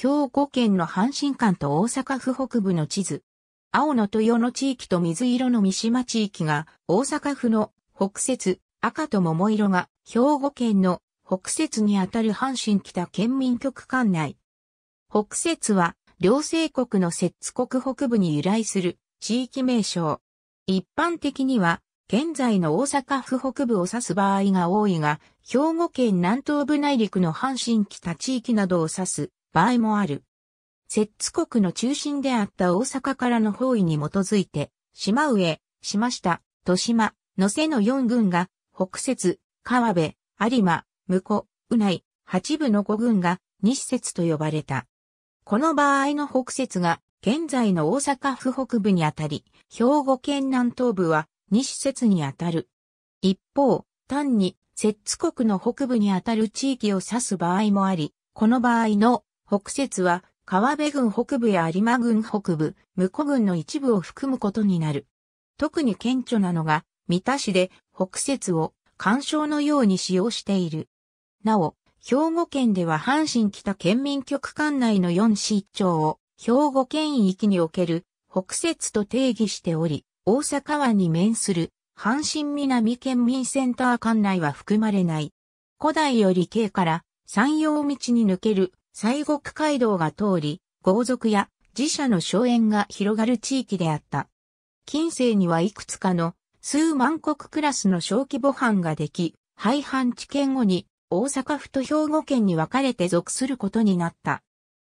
兵庫県の阪神間と大阪府北部の地図。青の豊の地域と水色の三島地域が大阪府の北節、赤と桃色が兵庫県の北節にあたる阪神北県民局管内。北節は両政国の摂津国北部に由来する地域名称。一般的には現在の大阪府北部を指す場合が多いが、兵庫県南東部内陸の阪神北地域などを指す場合もある。摂津国の中心であった大阪からの包囲に基づいて、島上、島下、豊島、野瀬の4軍が、北摂、川辺、有馬、向こう、うない、八部の5軍が、西摂と呼ばれた。この場合の北摂が、現在の大阪府北部にあたり、兵庫県南東部は、西摂にあたる。一方、単に、摂津国の北部にあたる地域を指す場合もあり、この場合の北節は、川辺郡北部や有馬郡北部、向古郡の一部を含むことになる。特に顕著なのが、三田市で北節を干渉のように使用している。なお、兵庫県では阪神北県民局管内の4市1町を兵庫県域における北節と定義しており、大阪湾に面する阪神南県民センター管内は含まれない。古代より京から山陽道に抜ける西国街道が通り、豪族や自社の荘園が広がる地域であった。近世にはいくつかの数万国クラスの小規模藩ができ、廃藩置県後に大阪府と兵庫県に分かれて属することになった。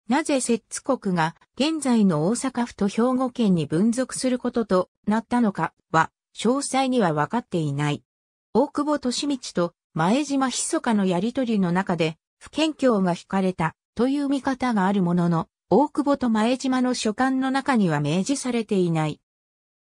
なぜ摂津国が現在の大阪府と兵庫県に分属することとなったのかは、詳細には分かっていない。大久保利道と前島密かのやりとりの中で、不健境が引かれたという見方があるものの、大久保と前島の書簡の中には明示されていない。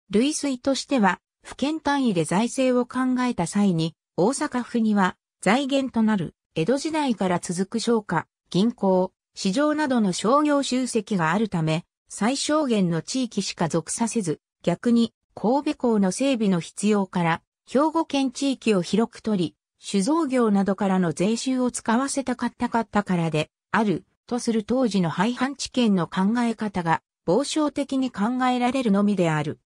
類推としては、府県単位で財政を考えた際に、大阪府には財源となる江戸時代から続く商家、銀行、市場などの商業集積があるため、最小限の地域しか属させず、逆に神戸港の整備の必要から、兵庫県地域を広く取り、酒造業などからの税収を使わせたかったかったからで、あるとする当時の廃藩置県の考え方が傍聴的に考えられるのみである。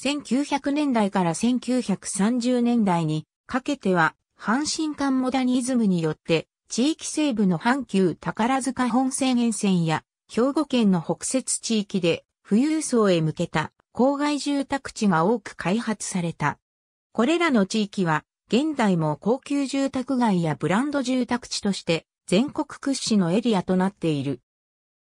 1900年代から1930年代にかけては阪神間モダニズムによって地域西部の阪急宝塚本線沿線や兵庫県の北節地域で富裕層へ向けた郊外住宅地が多く開発された。これらの地域は現代も高級住宅街やブランド住宅地として全国屈指のエリアとなっている。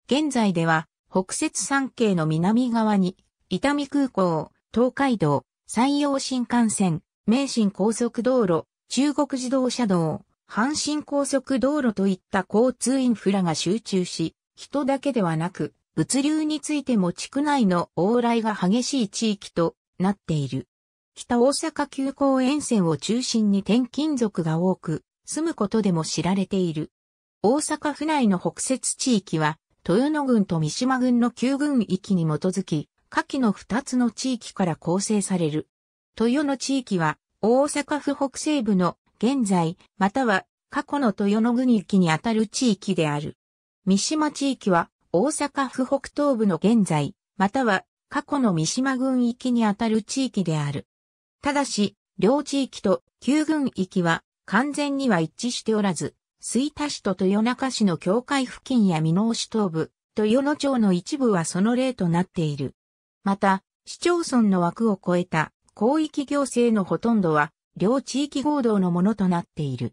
現在では、北摂山系の南側に、伊丹空港、東海道、山陽新幹線、名神高速道路、中国自動車道、阪神高速道路といった交通インフラが集中し、人だけではなく、物流についても地区内の往来が激しい地域となっている。北大阪急行沿線を中心に転勤族が多く、住むことでも知られている。大阪府内の北節地域は、豊野郡と三島郡の旧郡域に基づき、下記の二つの地域から構成される。豊野地域は、大阪府北西部の現在、または過去の豊野郡域にあたる地域である。三島地域は、大阪府北東部の現在、または過去の三島郡域にあたる地域である。ただし、両地域と旧郡域は完全には一致しておらず、水田市と豊中市の境界付近や美濃市東部、豊野町の一部はその例となっている。また、市町村の枠を超えた広域行政のほとんどは、両地域合同のものとなっている。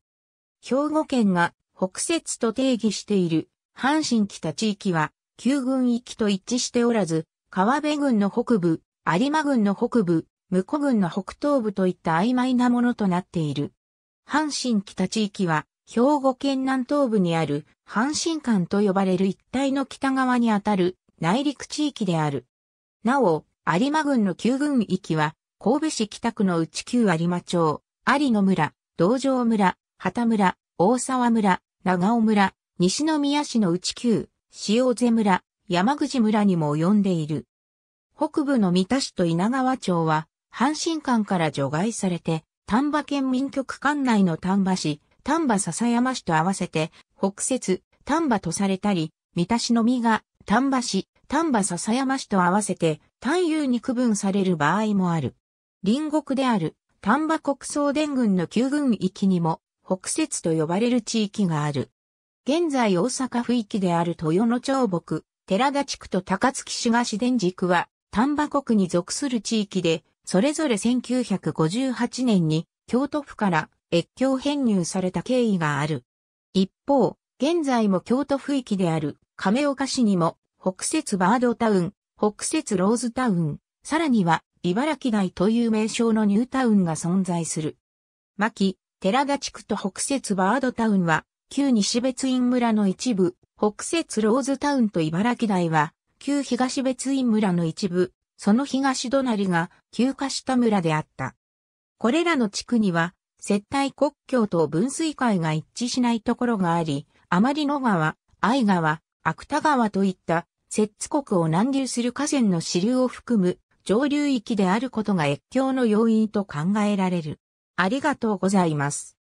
兵庫県が北節と定義している阪神北地域は、旧軍域と一致しておらず、川辺郡の北部、有馬郡の北部、向古郡の北東部といった曖昧なものとなっている。阪神北地域は、兵庫県南東部にある阪神間と呼ばれる一帯の北側にあたる内陸地域である。なお、有馬郡の旧郡域は、神戸市北区の内旧有馬町、有野村、道場村、畑村、大沢村、長尾村、西宮市の内旧、塩瀬村、山口村にも及んでいる。北部の三田市と稲川町は、阪神間から除外されて、丹波県民局管内の丹波市、丹波笹山市と合わせて、北節、丹波とされたり、三田市の実が、丹波市、丹波笹山市と合わせて、丹遊に区分される場合もある。隣国である、丹波国総伝軍の旧軍域にも、北節と呼ばれる地域がある。現在大阪府域である豊野町北、寺田地区と高槻市が市地軸は、丹波国に属する地域で、それぞれ1958年に、京都府から越境編入された経緯がある。一方、現在も京都府域である亀岡市にも北節バードタウン、北節ローズタウン、さらには茨城台という名称のニュータウンが存在する。牧、寺田地区と北節バードタウンは旧西別院村の一部、北節ローズタウンと茨城台は旧東別院村の一部、その東隣が旧下下村であった。これらの地区には接待国境と分水海が一致しないところがあり、あまりの川、愛川、芥川といった、摂津国を南流する河川の支流を含む上流域であることが越境の要因と考えられる。ありがとうございます。